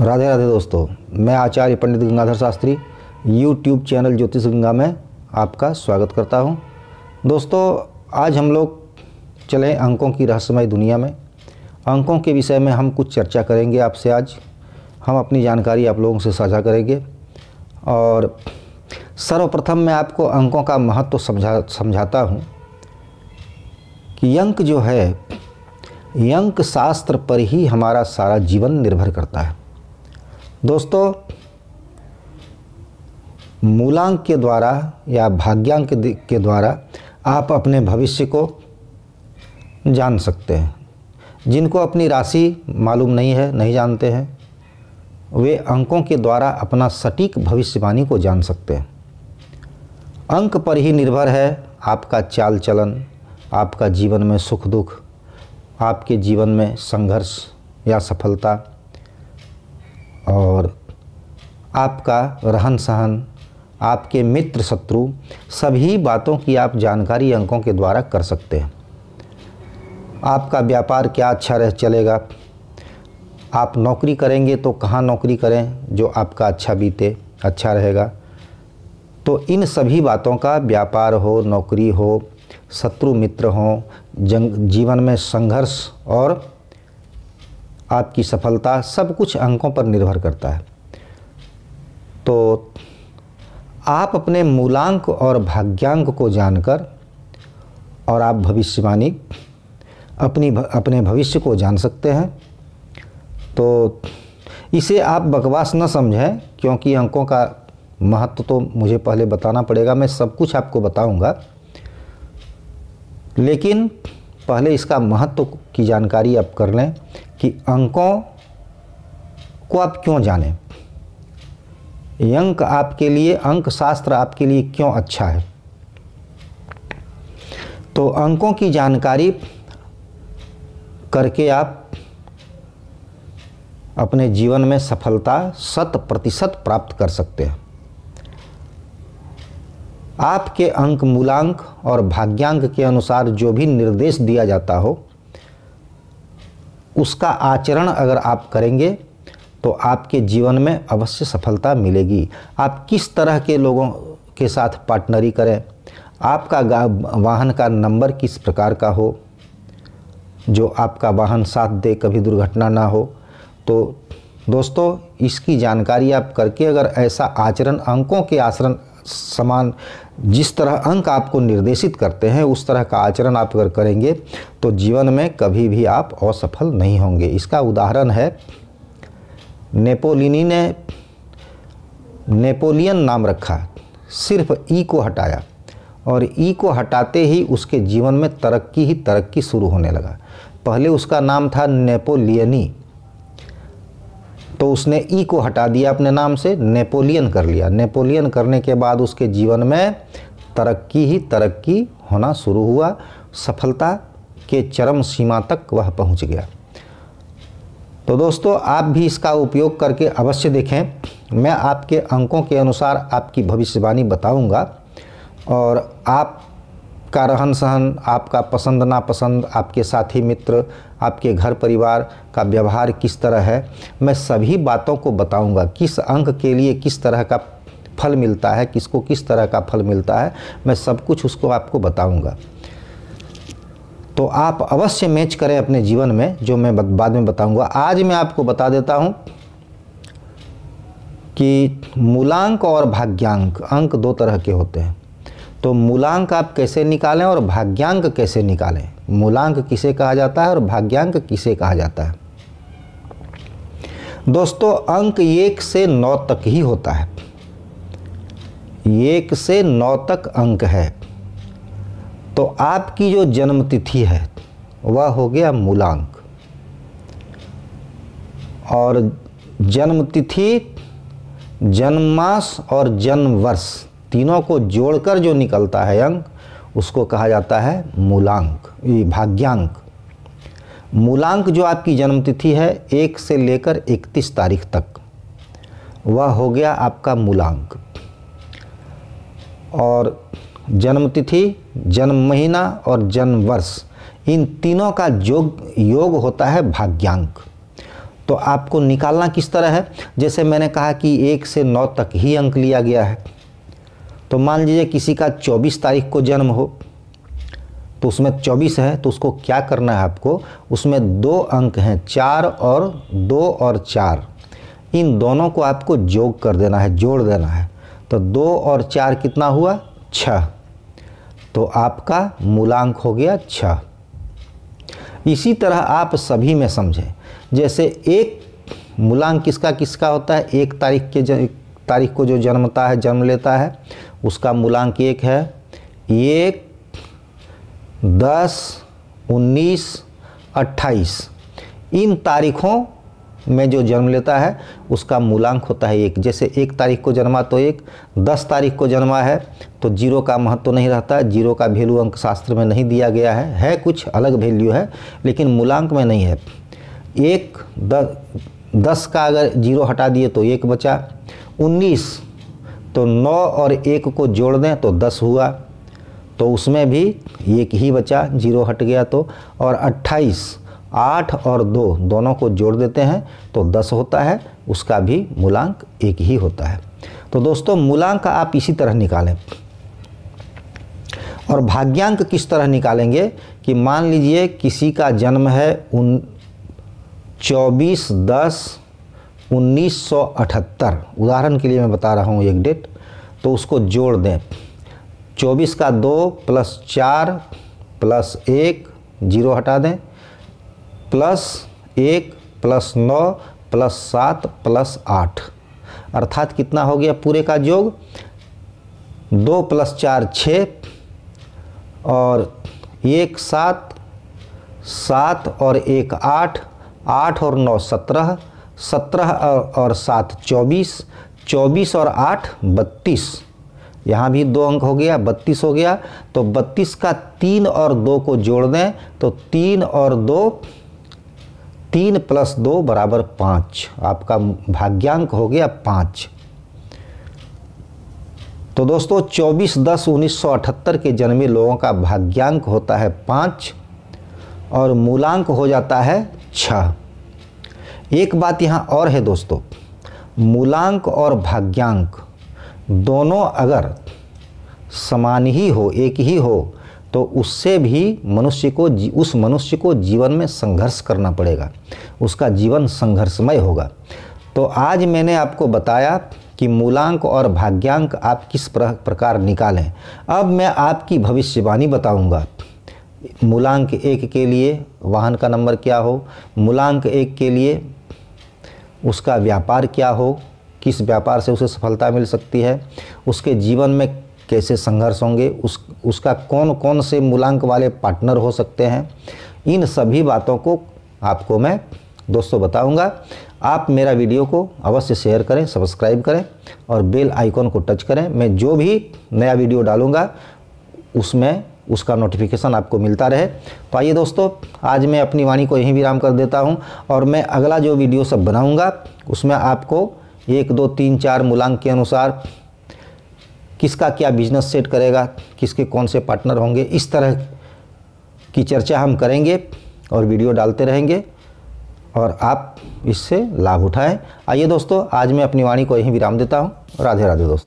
राधे राधे दोस्तों मैं Acharya Pandit Gangadhar Shastri YouTube channel Jyotish Ganga में आपका स्वागत करता हूं। दोस्तों आज हम लोग चले अंकों की रहस्यमय दुनिया में अंकों के विषय में हम कुछ चर्चा करेंगे आपसे आज हम अपनी जानकारी आप लोगों से साझा करेंगे और सर्वप्रथम मैं आपको अंकों का महत्व तो समझा समझाता हूँ कि अंक जो है अंक शास्त्र पर ही हमारा सारा जीवन निर्भर करता है दोस्तों मूलांक के द्वारा या भाग्यांक के द्वारा आप अपने भविष्य को जान सकते हैं जिनको अपनी राशि मालूम नहीं है नहीं जानते हैं वे अंकों के द्वारा अपना सटीक भविष्यवाणी को जान सकते हैं अंक पर ही निर्भर है आपका चाल चलन आपका जीवन में सुख दुख आपके जीवन में संघर्ष या सफलता और आपका रहन सहन आपके मित्र शत्रु सभी बातों की आप जानकारी अंकों के द्वारा कर सकते हैं आपका व्यापार क्या अच्छा रह चलेगा आप नौकरी करेंगे तो कहाँ नौकरी करें जो आपका अच्छा बीते अच्छा रहेगा तो इन सभी बातों का व्यापार हो नौकरी हो शत्रु मित्र हो जंग जीवन में संघर्ष और आपकी सफलता सब कुछ अंकों पर निर्भर करता है तो आप अपने मूलांक और भाग्यांक को जानकर और आप भविष्यवाणी अपनी अपने भविष्य को जान सकते हैं तो इसे आप बकवास न समझें क्योंकि अंकों का महत्व तो मुझे पहले बताना पड़ेगा मैं सब कुछ आपको बताऊंगा लेकिन पहले इसका महत्व की जानकारी आप कर लें कि अंकों को आप क्यों जानें अंक आपके लिए अंक शास्त्र आपके लिए क्यों अच्छा है तो अंकों की जानकारी करके आप अपने जीवन में सफलता शत प्रतिशत प्राप्त कर सकते हैं आपके अंक मूलांक और भाग्यांक के अनुसार जो भी निर्देश दिया जाता हो उसका आचरण अगर आप करेंगे तो आपके जीवन में अवश्य सफलता मिलेगी आप किस तरह के लोगों के साथ पार्टनरी करें आपका वाहन का नंबर किस प्रकार का हो जो आपका वाहन साथ दे कभी दुर्घटना ना हो तो दोस्तों इसकी जानकारी आप करके अगर ऐसा आचरण अंकों के आचरण समान जिस तरह अंक आपको निर्देशित करते हैं उस तरह का आचरण आप अगर करेंगे तो जीवन में कभी भी आप असफल नहीं होंगे इसका उदाहरण है नेपोलिनी ने नेपोलियन नाम रखा सिर्फ ई को हटाया और ई को हटाते ही उसके जीवन में तरक्की ही तरक्की शुरू होने लगा पहले उसका नाम था नेपोलियनी तो उसने ई को हटा दिया अपने नाम से नेपोलियन कर लिया नेपोलियन करने के बाद उसके जीवन में तरक्की ही तरक्की होना शुरू हुआ सफलता के चरम सीमा तक वह पहुंच गया तो दोस्तों आप भी इसका उपयोग करके अवश्य देखें मैं आपके अंकों के अनुसार आपकी भविष्यवाणी बताऊंगा और आप का रहन सहन आपका पसंद नापसंद आपके साथी मित्र आपके घर परिवार का व्यवहार किस तरह है मैं सभी बातों को बताऊंगा किस अंक के लिए किस तरह का फल मिलता है किसको किस तरह का फल मिलता है मैं सब कुछ उसको आपको बताऊंगा तो आप अवश्य मैच करें अपने जीवन में जो मैं बाद में बताऊंगा आज मैं आपको बता देता हूं कि मूलांक और भाग्यांक अंक दो तरह के होते हैं तो मूलांक आप कैसे निकालें और भाग्यांक कैसे निकालें मूलांक किसे कहा जाता है और भाग्यांक किसे कहा जाता है दोस्तों अंक एक से नौ तक ही होता है एक से नौ तक अंक है तो आपकी जो जन्म तिथि है वह हो गया मूलांक और जन्म तिथि जन्म मास और जन्म वर्ष तीनों को जोड़कर जो निकलता है अंक उसको कहा जाता है मूलांक भाग्यांक मूलांक जो आपकी जन्मतिथि है एक से लेकर इकतीस तारीख तक वह हो गया आपका मूलांक और जन्मतिथि जन्म महीना और जन्म वर्ष इन तीनों का योग योग होता है भाग्यांक तो आपको निकालना किस तरह है जैसे मैंने कहा कि एक से नौ तक ही अंक लिया गया है तो मान लीजिए किसी का 24 तारीख को जन्म हो तो उसमें 24 है तो उसको क्या करना है आपको उसमें दो अंक हैं चार और दो और चार इन दोनों को आपको जोग कर देना है जोड़ देना है तो दो और चार कितना हुआ छः तो आपका मूलांक हो गया छः इसी तरह आप सभी में समझें जैसे एक मूलांक किसका किसका होता है एक तारीख के तारीख को जो जन्मता है जन्म लेता है उसका मूलांक एक है एक दस उन्नीस अट्ठाईस इन तारीखों में जो जन्म लेता है उसका मूलांक होता है एक जैसे एक तारीख को जन्मा तो एक दस तारीख को जन्मा है तो जीरो का महत्व तो नहीं रहता जीरो का वैल्यू अंक शास्त्र में नहीं दिया गया है है कुछ अलग वैल्यू है लेकिन मूलांक में नहीं है एक द, दस का अगर जीरो हटा दिए तो एक बचा उन्नीस तो नौ और एक को जोड़ दें तो दस हुआ तो उसमें भी एक ही बचा जीरो हट गया तो और अट्ठाईस आठ और दो दोनों को जोड़ देते हैं तो दस होता है उसका भी मूलांक एक ही होता है तो दोस्तों मूलांक आप इसी तरह निकालें और भाग्यांक किस तरह निकालेंगे कि मान लीजिए किसी का जन्म है उन चौबीस दस 1978 उदाहरण के लिए मैं बता रहा हूँ एक डेट तो उसको जोड़ दें 24 का दो प्लस चार प्लस एक जीरो हटा दें प्लस एक प्लस नौ प्लस सात प्लस आठ अर्थात कितना हो गया पूरे का योग दो प्लस चार छः और एक सात सात और एक आठ आठ और नौ सत्रह सत्रह और सात चौबीस चौबीस और आठ बत्तीस यहाँ भी दो अंक हो गया बत्तीस हो गया तो बत्तीस का तीन और दो को जोड़ दें तो तीन और दो तीन प्लस दो बराबर पाँच आपका भाग्यांक हो गया पाँच तो दोस्तों 24 दस 1978 के जन्मे लोगों का भाग्यांक होता है पाँच और मूलांक हो जाता है छः एक बात यहाँ और है दोस्तों मूलांक और भाग्यांक दोनों अगर समान ही हो एक ही हो तो उससे भी मनुष्य को उस मनुष्य को जीवन में संघर्ष करना पड़ेगा उसका जीवन संघर्षमय होगा तो आज मैंने आपको बताया कि मूलांक और भाग्यांक आप किस प्रकार निकालें अब मैं आपकी भविष्यवाणी बताऊंगा मूलांक एक के लिए वाहन का नंबर क्या हो मूलांक एक के लिए उसका व्यापार क्या हो किस व्यापार से उसे सफलता मिल सकती है उसके जीवन में कैसे संघर्ष होंगे उस उसका कौन कौन से मूलांक वाले पार्टनर हो सकते हैं इन सभी बातों को आपको मैं दोस्तों बताऊंगा आप मेरा वीडियो को अवश्य शेयर करें सब्सक्राइब करें और बेल आइकॉन को टच करें मैं जो भी नया वीडियो डालूंगा उसमें उसका नोटिफिकेशन आपको मिलता रहे तो आइए दोस्तों आज मैं अपनी वाणी को यहीं विराम कर देता हूँ और मैं अगला जो वीडियो सब बनाऊँगा उसमें आपको एक दो तीन चार मूलांक के अनुसार किसका क्या बिजनेस सेट करेगा किसके कौन से पार्टनर होंगे इस तरह की चर्चा हम करेंगे और वीडियो डालते रहेंगे और आप इससे लाभ उठाएं आइए दोस्तों आज मैं अपनी वाणी को यहीं विराम देता हूँ राधे राधे दोस्तों